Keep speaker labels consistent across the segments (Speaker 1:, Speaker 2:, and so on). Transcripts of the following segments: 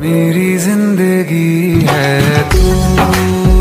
Speaker 1: मेरी जिंदगी है तू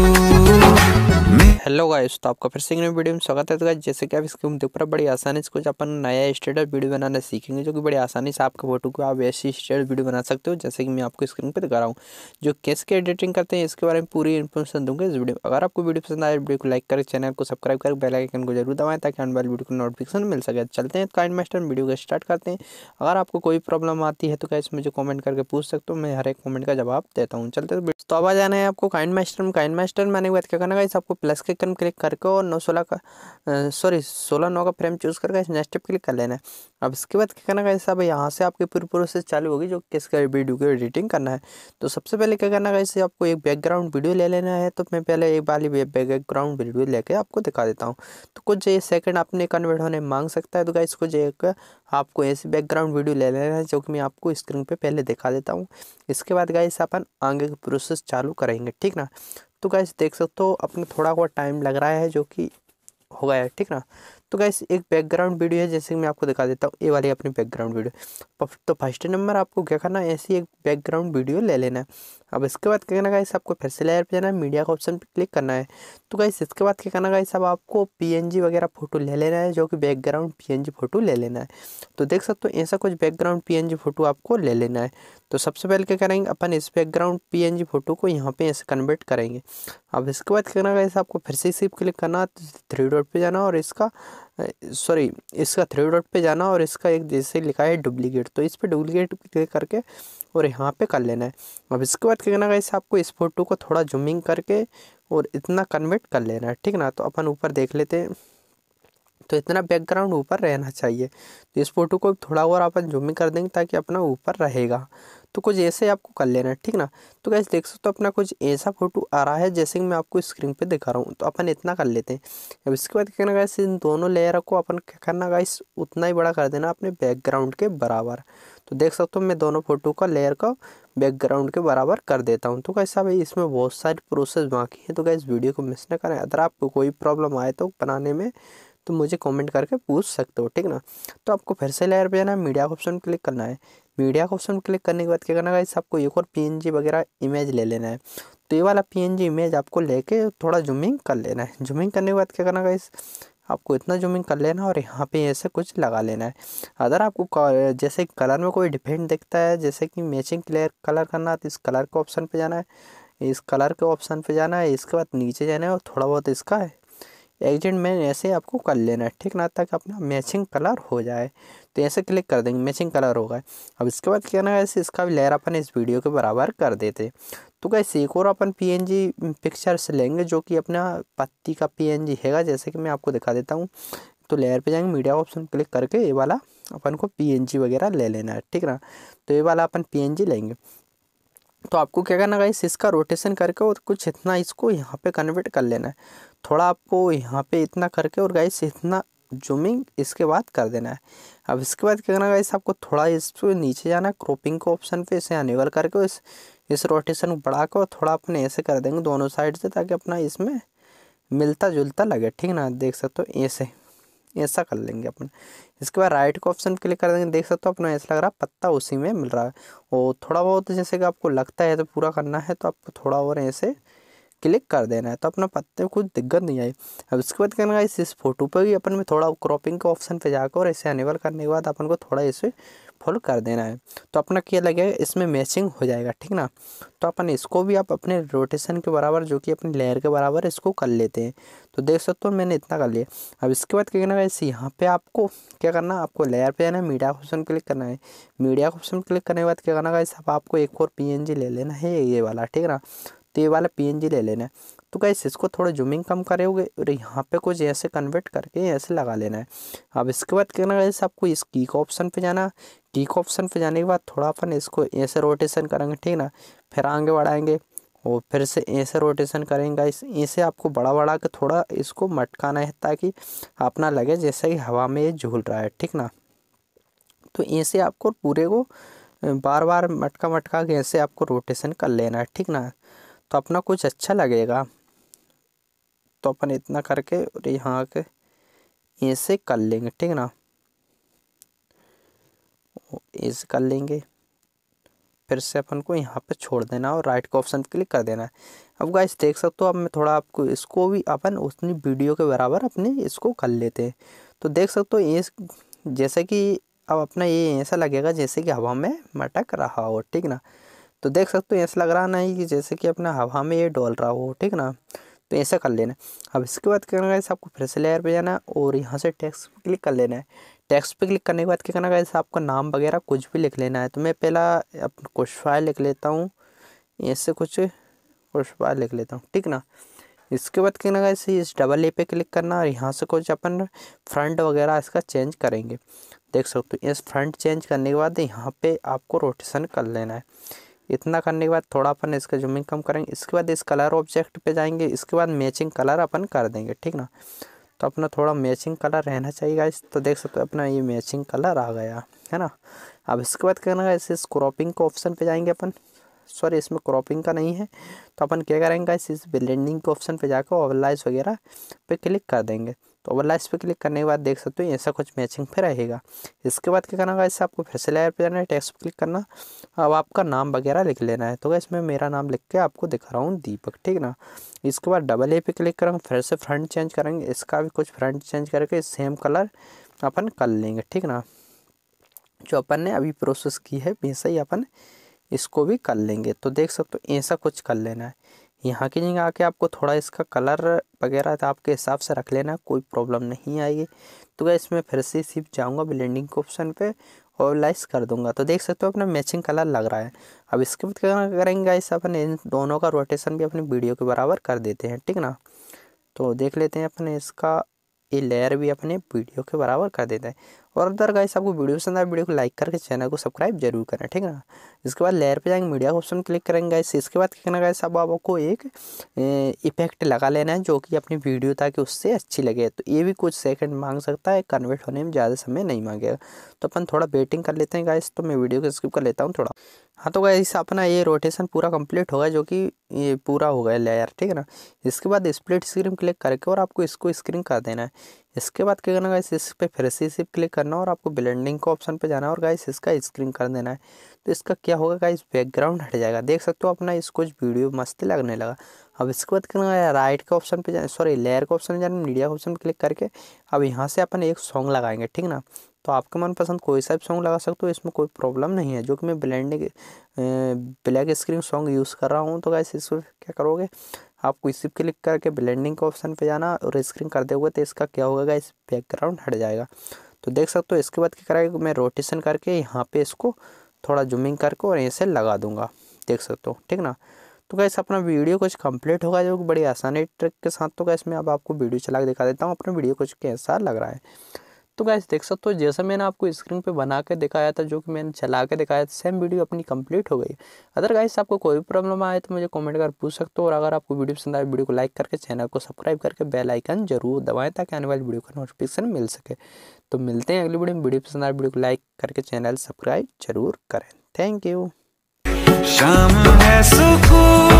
Speaker 1: हेलो गाइस तो आपका फिर से नई वीडियो में स्वागत है तो गाइस जैसे कि आप इसके ऊपर बड़ी आसानी से कुछ अपन नया स्टेटस वीडियो बनाना सीखेंगे जो कि बड़ी आसानी से आपके फोटो को आप ऐसी स्टेटस वीडियो बना सकते हो जैसे कि मैं आपको स्क्रीन पर दिखा रहा हूँ जो कैसे एडिटिंग करते हैं इसके बारे में पूरी इन्फॉर्मेशन दूंगा इस वीडियो अगर आपको वीडियो पसंद आए वीडियो को लाइक करें चैनल को सब्सक्राइब करें बेलाइकन को जरूर दबाएँ ताकि आने वाली वीडियो को नोटिफिकेशन मिल सके चलते हैं काइंड मास्टर वीडियो को स्टार्ट करते हैं अगर आपको कोई प्रॉब्लम आती है तो गाइस मुझे कॉमेंट करके पूछ सकते हो मैं हर एक कॉमेंट का जवाब देता हूँ चलते तो आ जाना है आपको काइंड मास्टर में काइंड मास्टर मैंने बात क्या करना गाइस आपको प्लस के के क्रम क्लिक करके और नौ सोलह का सॉरी सोलह नौ का फ्रेम चूज़ करके इस नेक्स्ट स्टेप क्लिक कर लेना है अब इसके बाद क्या करना कैसे अब यहाँ से आपकी पूरी प्रोसेस चालू होगी जो किसका वीडियो की एडिटिंग करना है तो सबसे पहले क्या करना कैसे आपको एक बैकग्राउंड वीडियो ले लेना है तो मैं पहले एक बार बैकग्राउंड वीडियो लेके आपको दिखा देता हूँ तो कुछ ये सेकेंड आपने कन्वर्ट होने मांग सकता है तो क्या इसको एक आपको ऐसे बैकग्राउंड वीडियो ले लेना है जो कि मैं आपको स्क्रीन पे पहले दिखा देता हूँ इसके बाद गाइस अपन आगे की प्रोसेस चालू करेंगे ठीक ना तो गैस देख सकते हो अपने थोड़ा बहुत टाइम लग रहा है जो कि हो गया है ठीक ना तो गैस एक बैकग्राउंड वीडियो है जैसे कि मैं आपको दिखा देता हूँ ये वाली अपनी बैकग्राउंड वीडियो तो फर्स्ट नंबर तो आपको क्या करना है ऐसी एक बैकग्राउंड वीडियो ले लेना है अब इसके बाद क्या करना गाइस आपको फिर से लेयर पे जाना है मीडिया का ऑप्शन पे क्लिक करना है तो गाइस इसके बाद क्या करना गाइस अब आपको पी वगैरह फ़ोटो ले लेना है जो कि बैकग्राउंड पी फ़ोटो ले लेना है तो देख सकते हो ऐसा कुछ बैकग्राउंड पी फ़ोटो आपको ले लेना है तो सबसे पहले क्या करेंगे अपन इस बैकग्राउंड पीएनजी फोटो को यहाँ पे ऐसे कन्वर्ट करेंगे अब इसके बाद क्या करना है आपको फिर से इसी क्लिक करना थ्री डॉट पे जाना और इसका सॉरी इसका थ्री डॉट पे जाना और इसका एक जैसे लिखा है डुप्लीकेट तो इस पर डुप्लीकेट क्लिक करके और यहाँ पर कर लेना है अब इसके बाद क्या करना है आपको इस फोटो को थोड़ा जूमिंग करके और इतना कन्वर्ट कर लेना है ठीक ना तो अपन ऊपर देख लेते हैं तो इतना बैकग्राउंड ऊपर रहना चाहिए तो इस फोटो को थोड़ा और अपन जूमिंग कर देंगे ताकि अपना ऊपर रहेगा तो कुछ ऐसे आपको कर लेना है ठीक ना तो कैसे देख सकते हो अपना कुछ ऐसा फोटो आ रहा है जैसे कि मैं आपको स्क्रीन पे दिखा रहा हूँ तो अपन इतना कर लेते हैं अब इसके बाद क्या करना गाइस इन दोनों लेयर को अपन क्या करना गाइस उतना ही बड़ा कर देना अपने बैकग्राउंड के बराबर तो देख सकते हो मैं दोनों फोटो का लेयर का बैकग्राउंड के बराबर कर देता हूँ तो कैसा भाई इसमें बहुत सारी प्रोसेस बाकी है तो क्या वीडियो को मिस ना करें अगर आपको कोई प्रॉब्लम आए तो बनाने में तो मुझे कमेंट करके पूछ सकते हो ठीक ना तो आपको फिर से लेयर पे जाना है मीडिया का ऑप्शन क्लिक करना है मीडिया का ऑप्शन क्लिक करने के बाद क्या करना है आपको एक और पी वगैरह इमेज ले लेना है तो ये वाला पी इमेज आपको लेके थोड़ा जूमिंग कर लेना है जूमिंग करने के बाद क्या करना है आपको इतना जूमिंग कर लेना और यहाँ पे ऐसे कुछ लगा लेना है अगर आपको जैसे कलर में कोई डिफेंट दिखता है जैसे कि मैचिंग क्लियर कलर करना तो इस कलर के ऑप्शन पे जाना है इस कलर के ऑप्शन पे जाना है इसके बाद नीचे जाना है और थोड़ा बहुत इसका एग्जेंट मैन ऐसे आपको कर लेना है ठीक ना तक अपना मैचिंग कलर हो जाए तो ऐसे क्लिक कर देंगे मैचिंग कलर होगा अब इसके बाद क्या ना ऐसे इसका भी लेयर अपन इस वीडियो के बराबर कर देते तो कैसे एक और अपन पीएनजी पिक्चर से लेंगे जो कि अपना पत्ती का पीएनजी हैगा जैसे कि मैं आपको दिखा देता हूँ तो लेयर पे जाएंगे मीडिया ऑप्शन क्लिक करके ये वाला अपन को पी वगैरह ले लेना है ठीक ना तो ये वाला अपन पी लेंगे तो आपको क्या करना गाइस इसका रोटेशन करके और कुछ इतना इसको यहाँ पे कन्वर्ट कर लेना है थोड़ा आपको यहाँ पे इतना करके और गाइस इतना जूमिंग इसके बाद कर देना है अब इसके बाद क्या करना गाइस आपको थोड़ा इस पर नीचे जाना है क्रॉपिंग के ऑप्शन पे इसे अनेबल करके इस इस रोटेशन को बढ़ा कर और थोड़ा अपने ऐसे कर देंगे दोनों साइड से ताकि अपना इसमें मिलता जुलता लगे ठीक ना देख सकते हो ऐसे ऐसा कर लेंगे अपन इसके बाद राइट का ऑप्शन क्लिक कर देंगे देख सकते हो अपना ऐसा लग रहा है पत्ता उसी में मिल रहा है और थोड़ा बहुत जैसे कि आपको लगता है तो पूरा करना है तो आपको थोड़ा और ऐसे क्लिक कर देना है तो अपना पत्ते में कुछ दिक्कत नहीं आई अब इसके बाद करना इस, फोटो पर भी अपन में थोड़ा क्रॉपिंग के ऑप्शन पे जाकर और इसे अनेबल करने के बाद अपन को थोड़ा इसे फुल कर देना है तो अपना क्या लगेगा इसमें मैचिंग हो जाएगा ठीक ना तो अपन इसको भी आप अपने रोटेशन के बराबर जो कि अपने लेयर के बराबर इसको कर लेते हैं तो देख सकते हो मैंने इतना कर लिया अब इसके बाद क्या करना है इसे यहाँ पे आपको क्या करना आपको लेयर पे जाना है मीडिया ऑप्शन क्लिक करना है मीडिया ऑप्शन क्लिक करने के बाद क्या करना है आपको एक और पी ले लेना है ये वाला ठीक ना तो ये वाला पी ले लेना है तो गैस इसको थोड़ा जूमिंग कम करोगे और यहाँ पे कुछ ऐसे कन्वर्ट करके ऐसे लगा लेना है अब इसके बाद क्या करना आपको इस की ऑप्शन पे जाना की ऑप्शन पे जाने के बाद थोड़ा अपन इसको ऐसे रोटेशन करेंगे ठीक ना फिर आगे बढ़ाएंगे और फिर से ऐसे रोटेशन करेंगे इस ऐसे आपको बड़ा बड़ा के थोड़ा इसको मटकाना है ताकि अपना लगे जैसे कि हवा में ये झूल रहा है ठीक ना तो ऐसे आपको पूरे को बार बार मटका मटका के ऐसे आपको रोटेशन कर लेना है ठीक ना तो अपना कुछ अच्छा लगेगा तो अपन इतना करके और यहाँ के ऐसे कर लेंगे ठीक ना ऐसे कर लेंगे फिर से अपन को यहाँ पे छोड़ देना और राइट का ऑप्शन क्लिक कर देना है अब गाइस देख सकते हो अब मैं थोड़ा आपको इसको भी अपन उतनी वीडियो के बराबर अपने इसको कर लेते हैं तो देख सकते हो ये जैसे कि अब अपना ये ऐसा लगेगा जैसे कि हवा में मटक रहा हो ठीक ना तो देख सकते हो ऐसा लग रहा ना कि जैसे कि अपना हवा में ये डोल रहा हो ठीक ना तो ऐसा कर लेना अब इसके बाद क्या करना है आपको फिर से लेयर पे जाना और यहाँ से टैक्स पे क्लिक कर लेना है टैक्स पे क्लिक करने के बाद क्या करना है आपका नाम वगैरह कुछ भी लिख लेना है तो मैं पहला कुछ फाइल लिख लेता हूँ ऐसे कुछ कुछ फाइल लिख लेता हूँ ठीक ना इसके बाद क्या करना है इस डबल ए पे क्लिक करना और यहाँ से कुछ अपन फ्रंट वगैरह इसका चेंज करेंगे देख सकते हो इस फ्रंट चेंज करने के बाद यहाँ पर आपको रोटेशन कर लेना है इतना करने के बाद थोड़ा अपन इसका जूमिंग कम करेंगे इसके बाद इस कलर ऑब्जेक्ट पे जाएंगे इसके बाद मैचिंग कलर अपन कर देंगे ठीक ना तो अपना थोड़ा मैचिंग कलर रहना चाहिए गाइस तो देख सकते हो अपना ये मैचिंग कलर आ गया है ना अब इसके बाद क्या करना इस, क्रॉपिंग के ऑप्शन पर जाएंगे अपन सॉरी इसमें क्रॉपिंग का नहीं है तो अपन क्या करेंगे इस ब्लेंडिंग के ऑप्शन पर जाकर ओवरलाइज वगैरह पर क्लिक कर देंगे तो ओवरलाइस पे क्लिक करने के बाद देख सकते हो ऐसा कुछ मैचिंग पे रहेगा इसके बाद क्या करना होगा आपको फिर से लेयर पे जाना है टैक्स पे क्लिक करना अब आपका नाम वगैरह लिख लेना है तो गैस मैं मेरा नाम लिख के आपको दिखा रहा हूँ दीपक ठीक ना इसके बाद डबल ए पे क्लिक करेंगे फिर से फ्रंट चेंज करेंगे इसका भी कुछ फ्रंट चेंज करके सेम कलर अपन कर लेंगे ठीक ना जो अपन ने अभी प्रोसेस की है वैसे ही अपन इसको भी कर लेंगे तो देख सकते हो ऐसा कुछ कर लेना है यहाँ की जगह आके आपको थोड़ा इसका कलर वगैरह तो आपके हिसाब से रख लेना कोई प्रॉब्लम नहीं आएगी तो क्या इसमें फिर से सिर्फ जाऊँगा ब्लेंडिंग के ऑप्शन पे और लाइस कर दूंगा तो देख सकते हो अपना मैचिंग कलर लग रहा है अब इसके बाद क्या करेंगे इस अपने इन दोनों का रोटेशन भी अपने वीडियो के बराबर कर देते हैं ठीक ना तो देख लेते हैं अपने इसका ये लेयर भी अपने वीडियो के बराबर कर देता है और अदर गाइस आपको वीडियो पसंद आए वीडियो को लाइक करके चैनल को सब्सक्राइब जरूर करें ठीक है ना इसके बाद लेयर पे जाएंगे मीडिया ऑप्शन क्लिक करेंगे गाइस इसके बाद क्या करना गाइस अब आपको एक इफेक्ट लगा लेना है जो कि अपनी वीडियो ताकि उससे अच्छी लगे तो ये भी कुछ सेकंड मांग सकता है कन्वर्ट होने में ज़्यादा समय नहीं मांगेगा तो अपन थोड़ा वेटिंग कर लेते हैं गाइस तो मैं वीडियो को स्किप कर लेता हूँ थोड़ा हाँ तो गाइस अपना ये रोटेशन पूरा कंप्लीट होगा जो कि ये पूरा हो गया लेयर ठीक है ना इसके बाद स्प्लिट स्क्रीन क्लिक करके और आपको इसको स्क्रीन कर देना है इसके बाद क्या करना गाइस इस पर फिर से सिर्फ क्लिक करना और आपको ब्लेंडिंग का ऑप्शन पे जाना है और गाइस इसका स्क्रीन कर देना है तो इसका क्या होगा गाइस बैकग्राउंड हट जाएगा देख सकते हो अपना इसको वीडियो मस्त लगने लगा अब इसके बाद क्या राइट के ऑप्शन पर जाना सॉरी लेयर के ऑप्शन पर जाना मीडिया ऑप्शन पर क्लिक करके अब यहाँ से अपन एक सॉन्ग लगाएंगे ठीक ना तो आपके मनपसंद कोई सा भी सॉन्ग लगा सकते हो इसमें कोई प्रॉब्लम नहीं है जो कि मैं bland black screen song use कर रहा हूँ तो गाइस इस पर क्या करोगे आपको इसी पर क्लिक करके ब्लेंडिंग के ऑप्शन पे जाना और स्क्रीन कर दोगे तो इसका क्या होगा गाइस बैकग्राउंड हट जाएगा तो देख सकते हो इसके बाद क्या कराएगा मैं रोटेशन करके यहाँ पर इसको थोड़ा जूमिंग करके और से लगा दूंगा देख सकते हो ठीक ना तो गैस अपना वीडियो कुछ कंप्लीट होगा जो बड़ी आसानी ट्रिक के साथ तो गैस मैं अब आपको वीडियो चला के दिखा देता हूँ अपना वीडियो कुछ कैसा लग रहा है तो गैस देख सकते हो जैसा मैंने आपको स्क्रीन पे बना के दिखाया था जो कि मैंने चला के दिखाया था सेम वीडियो अपनी कंप्लीट हो गई अदर गाइस आपको कोई भी प्रॉब्लम आए तो मुझे कमेंट कर पूछ सकते हो और अगर आपको वीडियो पसंद आए वीडियो को लाइक करके चैनल को सब्सक्राइब करके बेल आइकन जरूर दबाएं ताकि आने वाली वीडियो का नोटिफिकेशन मिल सके तो मिलते हैं अगली वीडियो में वीडियो पसंद आए वीडियो को लाइक करके चैनल सब्सक्राइब जरूर करें थैंक यू शाम है सुकून